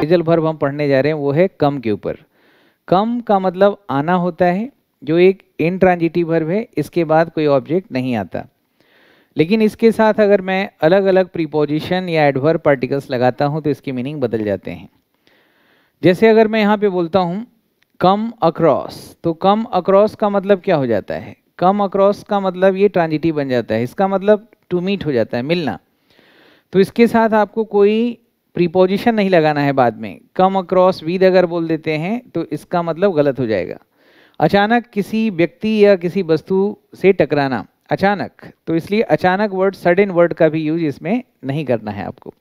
गजल भर हम पढ़ने जा रहे हैं वो है कम के ऊपर कम का मतलब आना होता है जो एक इनट्रांजिटिव वर्ब है इसके बाद कोई ऑब्जेक्ट नहीं आता लेकिन इसके साथ अगर मैं अलग अलग प्रीपोजिशन या एडवर्ब पार्टिकल्स लगाता हूँ तो इसकी मीनिंग बदल जाते हैं जैसे अगर मैं यहाँ पे बोलता हूँ कम अक्रॉस तो कम अक्रॉस का मतलब क्या हो जाता है कम अक्रॉस का मतलब ये ट्रांजिटिव बन जाता है इसका मतलब टू मीट हो जाता है मिलना तो इसके साथ आपको कोई प्रीपोजिशन नहीं लगाना है बाद में कम अक्रॉस विद अगर बोल देते हैं तो इसका मतलब गलत हो जाएगा अचानक किसी व्यक्ति या किसी वस्तु से टकराना अचानक तो इसलिए अचानक वर्ड सडन वर्ड का भी यूज इसमें नहीं करना है आपको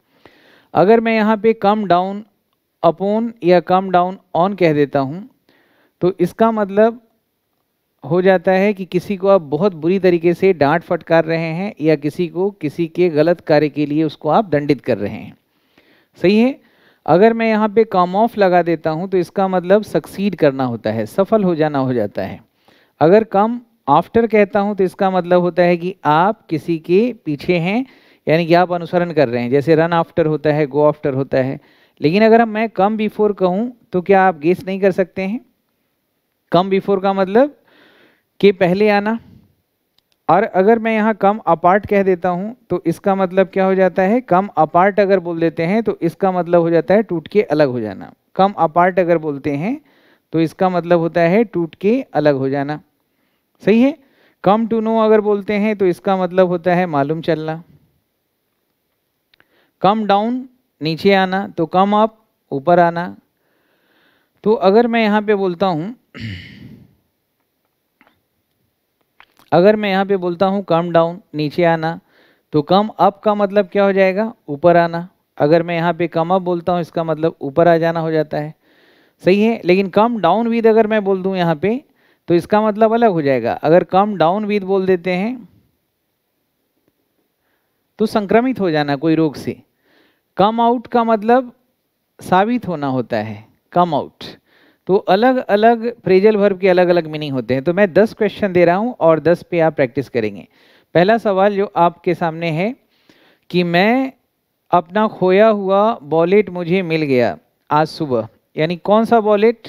अगर मैं यहाँ पे कम डाउन अपोन या कम डाउन ऑन कह देता हूँ तो इसका मतलब हो जाता है कि किसी को आप बहुत बुरी तरीके से डांट फटकार रहे हैं या किसी को किसी के गलत कार्य के लिए उसको आप दंडित कर रहे हैं सही है अगर मैं यहाँ पे काम ऑफ लगा देता हूँ तो इसका मतलब सक्सीड करना होता है सफल हो जाना हो जाता है अगर कम आफ्टर कहता हूँ तो इसका मतलब होता है कि आप किसी के पीछे हैं यानी कि आप अनुसरण कर रहे हैं जैसे रन आफ्टर होता है गो आफ्टर होता है लेकिन अगर मैं कम बिफोर कहूँ तो क्या आप गेस नहीं कर सकते हैं कम बिफोर का मतलब के पहले आना और अगर मैं यहाँ कम अपार्ट कह देता हूँ तो इसका मतलब क्या हो जाता है कम अपार्ट अगर बोल देते हैं तो इसका मतलब हो जाता है टूट के अलग हो जाना कम अपार्ट अगर बोलते हैं तो इसका मतलब होता है टूट के अलग हो जाना सही है कम टू नो अगर बोलते हैं तो इसका मतलब होता है मालूम चलना कम डाउन नीचे आना तो कम अप ऊपर आना तो अगर मैं यहाँ पे बोलता हूँ अगर मैं यहाँ पे बोलता हूँ कम डाउन नीचे आना तो कम अप का मतलब क्या हो जाएगा ऊपर आना अगर मैं यहाँ पे कम अप बोलता हूँ इसका मतलब ऊपर आ जाना हो जाता है सही है लेकिन कम डाउन विद अगर मैं बोल दूँ यहाँ पे तो इसका मतलब अलग हो जाएगा अगर कम डाउन विद बोल देते हैं तो संक्रमित हो जाना कोई रोग से कम आउट का मतलब साबित होना होता है कम आउट तो अलग अलग प्रेजल वर्ब के अलग अलग मीनिंग होते हैं तो मैं दस क्वेश्चन दे रहा हूँ और दस पे आप प्रैक्टिस करेंगे पहला सवाल जो आपके सामने है कि मैं अपना खोया हुआ वॉलेट मुझे मिल गया आज सुबह यानी कौन सा वॉलेट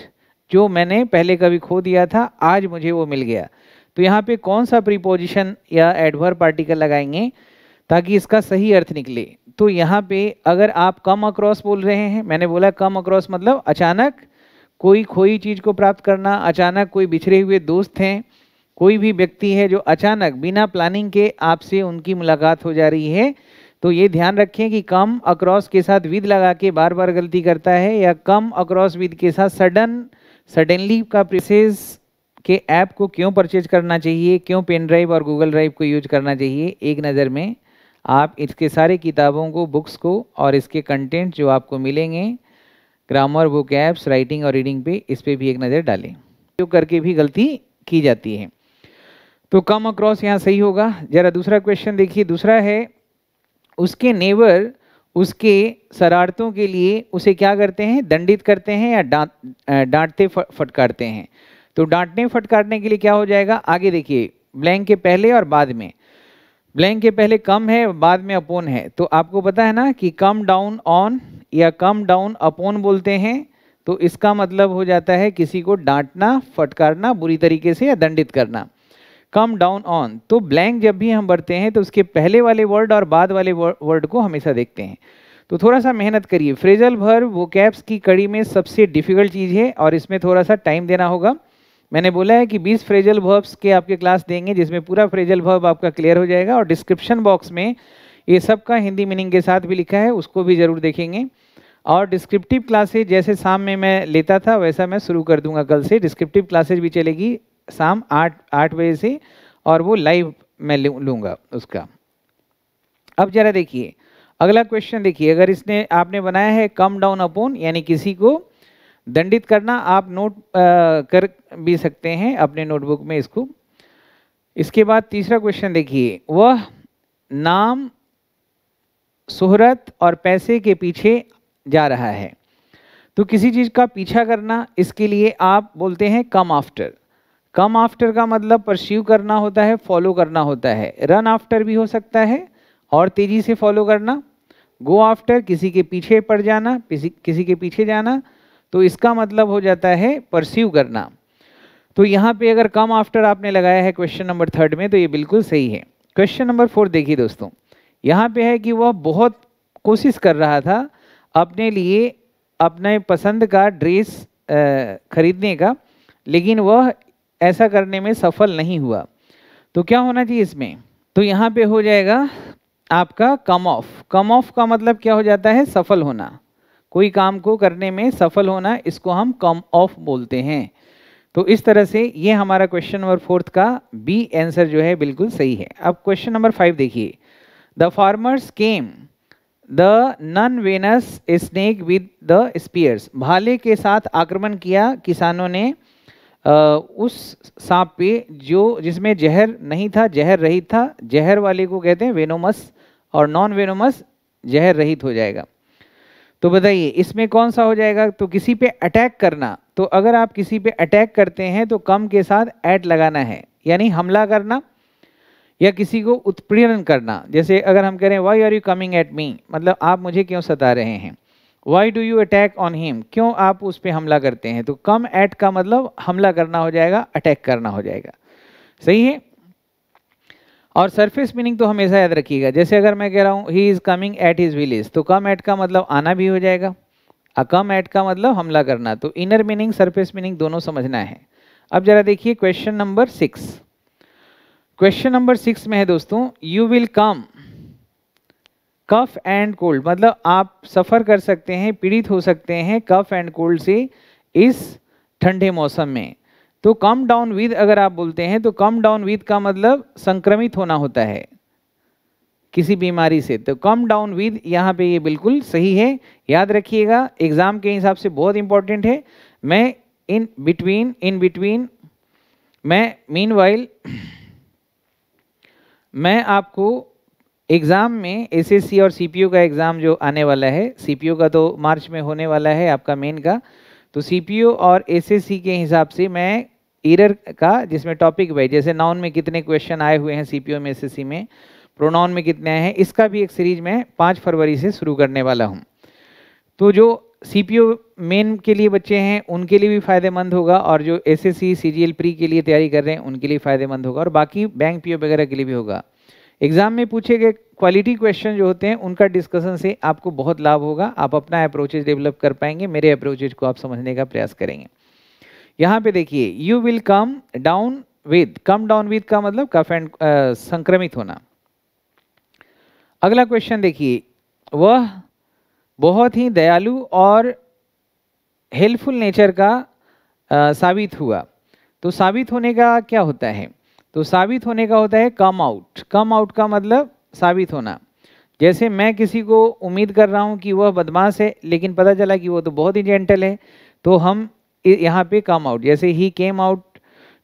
जो मैंने पहले कभी खो दिया था आज मुझे वो मिल गया तो यहाँ पे कौन सा प्रीपोजिशन या एडवर पार्टिकल लगाएंगे ताकि इसका सही अर्थ निकले तो यहाँ पे अगर आप कम अक्रॉस बोल रहे हैं मैंने बोला कम अक्रॉस मतलब अचानक कोई खोई चीज़ को प्राप्त करना अचानक कोई बिछड़े हुए दोस्त हैं कोई भी व्यक्ति है जो अचानक बिना प्लानिंग के आपसे उनकी मुलाकात हो जा रही है तो ये ध्यान रखें कि कम अक्रॉस के साथ विद लगा के बार बार गलती करता है या कम अक्रॉस विद के साथ सडन सडनली का प्रोसेस के ऐप को क्यों परचेज करना चाहिए क्यों पेन ड्राइव और गूगल ड्राइव को यूज करना चाहिए एक नज़र में आप इसके सारे किताबों को बुक्स को और इसके कंटेंट जो आपको मिलेंगे ग्रामर बुक ऐप्स राइटिंग और रीडिंग पे इस पर भी एक नज़र डालें जो करके भी गलती की जाती है तो कम अक्रॉस यहाँ सही होगा जरा दूसरा क्वेश्चन देखिए दूसरा है उसके नेवर उसके शरारतों के लिए उसे क्या करते हैं दंडित करते हैं या डांट डांटते फटकारते हैं तो डांटने फटकारने के लिए क्या हो जाएगा आगे देखिए ब्लैंक के पहले और बाद में ब्लैंक के पहले कम है बाद में अपोन है तो आपको पता है ना कि कम डाउन ऑन या कम डाउन अपोन बोलते हैं तो इसका मतलब हो जाता है किसी को डांटना फटकारना बुरी तरीके से या दंडित करना कम डाउन ऑन तो ब्लैंक जब भी हम भरते हैं तो उसके पहले वाले वर्ड और बाद वाले वर्ड को हमेशा देखते हैं तो थोड़ा सा मेहनत करिए फ्रेजल भर वो कैप्स की कड़ी में सबसे डिफ़िकल्ट चीज़ है और इसमें थोड़ा सा टाइम देना होगा मैंने बोला है कि 20 फ्रेजल वर्ब्स के आपके क्लास देंगे जिसमें पूरा फ्रेजल वर्ब आपका क्लियर हो जाएगा और डिस्क्रिप्शन बॉक्स में ये सब का हिंदी मीनिंग के साथ भी लिखा है उसको भी ज़रूर देखेंगे और डिस्क्रिप्टिव क्लासेज जैसे शाम में मैं लेता था वैसा मैं शुरू कर दूंगा कल से डिस्क्रिप्टिव क्लासेज भी चलेगी शाम आठ आठ बजे से और वो लाइव मैं लूँगा उसका अब ज़रा देखिए अगला क्वेश्चन देखिए अगर इसने आपने बनाया है कम डाउन अपोन यानी किसी को दंडित करना आप नोट आ, कर भी सकते हैं अपने नोटबुक में इसको इसके बाद तीसरा क्वेश्चन देखिए वह नाम शोहरत और पैसे के पीछे जा रहा है तो किसी चीज़ का पीछा करना इसके लिए आप बोलते हैं कम आफ्टर कम आफ्टर का मतलब परस्यू करना होता है फॉलो करना होता है रन आफ्टर भी हो सकता है और तेज़ी से फॉलो करना गो आफ्टर किसी के पीछे पड़ जाना किसी के पीछे जाना तो इसका मतलब हो जाता है परस्यू करना तो यहाँ पे अगर कम आफ्टर आपने लगाया है क्वेश्चन नंबर थर्ड में तो ये बिल्कुल सही है क्वेश्चन नंबर फोर देखिए दोस्तों यहाँ पे है कि वह बहुत कोशिश कर रहा था अपने लिए अपने पसंद का ड्रेस खरीदने का लेकिन वह ऐसा करने में सफल नहीं हुआ तो क्या होना चाहिए इसमें तो यहाँ पे हो जाएगा आपका कम ऑफ कम ऑफ का मतलब क्या हो जाता है सफल होना कोई काम को करने में सफल होना इसको हम कम ऑफ बोलते हैं तो इस तरह से ये हमारा क्वेश्चन नंबर फोर्थ का बी आंसर जो है बिल्कुल सही है अब क्वेश्चन नंबर फाइव देखिए The farmers came. The non venus snake with the spears. भाले के साथ आक्रमण किया किसानों ने उस saap pe jo jisme जहर नहीं था जहर रहित था जहर वाले को कहते हैं वेनोमस और नॉन वेनोमस जहर रहित हो जाएगा तो बताइए इसमें कौन सा हो जाएगा तो किसी पे अटैक करना तो अगर आप किसी पे अटैक करते हैं तो कम के साथ ऐट लगाना है यानी हमला करना या किसी को उत्पीड़न करना जैसे अगर हम कह रहे हैं why are you coming at me मतलब आप मुझे क्यों सता रहे हैं why do you attack on him क्यों आप उस पर हमला करते हैं तो कम एट का मतलब हमला करना हो जाएगा अटैक करना हो जाएगा सही है और सरफेस मीनिंग तो हमेशा याद रखिएगा जैसे अगर मैं कह रहा हूँ he is coming at his village तो कम एट का मतलब आना भी हो जाएगा कम एट का मतलब हमला करना तो इनर मीनिंग सरफेस मीनिंग दोनों समझना है अब जरा देखिए question number six question number six में है दोस्तों you will come cough and cold मतलब आप सफ़र कर सकते हैं पीड़ित हो सकते हैं कफ एंड कोल्ड से इस ठंडे मौसम में तो कम डाउन विद अगर आप बोलते हैं तो कम डाउन विद का मतलब संक्रमित होना होता है किसी बीमारी से तो कम डाउन विद यहाँ पे ये बिल्कुल सही है याद रखिएगा एग्ज़ाम के हिसाब से बहुत इंपॉर्टेंट है मैं इन बिटवीन इन बिटवीन मैं मीन वाइल मैं आपको एग्ज़ाम में एसएससी और सीपीयू का एग्ज़ाम जो आने वाला है सीपीयू का तो मार्च में होने वाला है आपका मेन का तो सीपीयू और एसएससी के हिसाब से मैं ईरर का जिसमें टॉपिक वाइज जैसे नाउन में कितने क्वेश्चन आए हुए हैं सीपीयू में एस में प्रोनाउन में कितने आए हैं इसका भी एक सीरीज मैं पाँच फरवरी से शुरू करने वाला हूँ तो जो सी पी ओ मेन के लिए बच्चे हैं उनके लिए भी फ़ायदेमंद होगा और जो S S C C G L pre के लिए तैयारी कर रहे हैं उनके लिए फ़ायदेमंद होगा और बाकी बैंक पी ओ वगैरह के लिए भी होगा एग्ज़ाम में पूछे गए क्वालिटी क्वेश्चन जो होते हैं उनका डिस्कशन से आपको बहुत लाभ होगा आप अपना अप्रोचेज डेवलप कर पाएंगे मेरे अप्रोचेज को आप समझने का प्रयास करेंगे यहाँ पे देखिए you will come down with come down with का मतलब कफ एंड संक्रमित होना अगला क्वेश्चन देखिए वह बहुत ही दयालु और हेल्पफुल नेचर का आ, साबित हुआ तो साबित होने का क्या होता है तो साबित होने का होता है कम आउट कम आउट का मतलब साबित होना जैसे मैं किसी को उम्मीद कर रहा हूँ कि वह बदमाश है लेकिन पता चला कि वह तो बहुत ही जेंटल है तो हम यहाँ पे कम आउट जैसे ही came out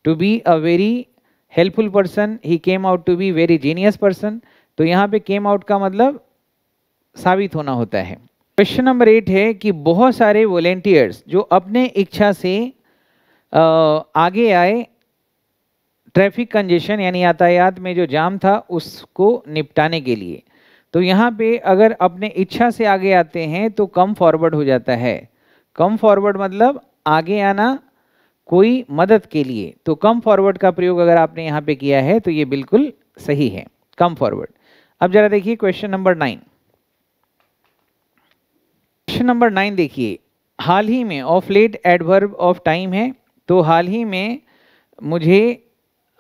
to be a very helpful person he came out to be very genius person तो यहाँ पे केम आउट का मतलब साबित होना होता है क्वेश्चन नंबर एट है कि बहुत सारे वॉलेंटियर्स जो अपने इच्छा से आगे आए ट्रैफिक कंजेशन यानी यातायात में जो जाम था उसको निपटाने के लिए तो यहाँ पे अगर अपने इच्छा से आगे आते हैं तो कम फॉरवर्ड हो जाता है कम फॉरवर्ड मतलब आगे आना कोई मदद के लिए तो कम फॉरवर्ड का प्रयोग अगर आपने यहाँ पे किया है तो ये बिल्कुल सही है कम फॉरवर्ड अब जरा देखिए question number nine question number nine देखिए हाल ही में of late adverb of time है तो हाल ही में मुझे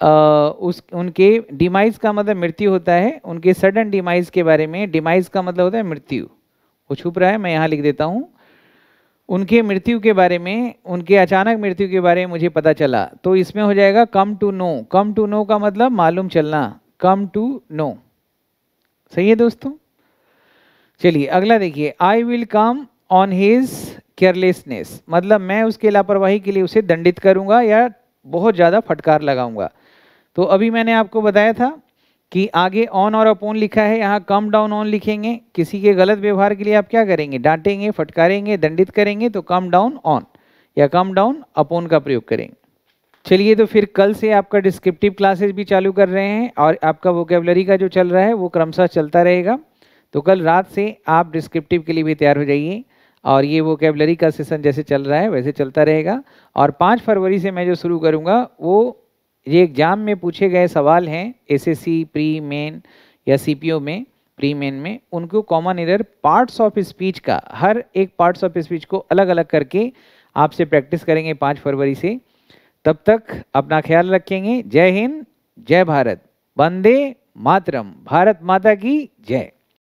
आ, उस उनके डिमाइज का मतलब मृत्यु होता है उनके सडन डिमाइज के बारे में डिमाइज का मतलब होता है मृत्यु वो छुप रहा है मैं यहाँ लिख देता हूँ उनके मृत्यु के बारे में उनके अचानक मृत्यु के बारे में मुझे पता चला तो इसमें हो जाएगा come to know come to know का मतलब मालूम चलना कम टू नो सही है दोस्तों चलिए अगला देखिए I will come on his carelessness मतलब मैं उसके लापरवाही के लिए उसे दंडित करूंगा या बहुत ज़्यादा फटकार लगाऊंगा तो अभी मैंने आपको बताया था कि आगे ऑन और अपोन लिखा है यहाँ कम डाउन ऑन लिखेंगे किसी के गलत व्यवहार के लिए आप क्या करेंगे डांटेंगे फटकारेंगे दंडित करेंगे तो कम डाउन ऑन या कम डाउन अपोन का प्रयोग करेंगे चलिए तो फिर कल से आपका डिस्क्रिप्टिव क्लासेस भी चालू कर रहे हैं और आपका वोकेबलरी का जो चल रहा है वो क्रमशः चलता रहेगा तो कल रात से आप डिस्क्रिप्टिव के लिए भी तैयार हो जाइए और ये वो कैबलरी का सेशन जैसे चल रहा है वैसे चलता रहेगा और पाँच फरवरी से मैं जो शुरू करूँगा वो ये एग्ज़ाम में पूछे गए सवाल हैं एसएससी प्री मेन या सीपीओ में प्री मेन में उनको common error parts of speech का हर एक पार्ट्स ऑफ स्पीच को अलग अलग करके आपसे प्रैक्टिस करेंगे पाँच फरवरी से तब तक अपना ख्याल रखेंगे जय हिंद जय भारत वंदे मातरम भारत माता की जय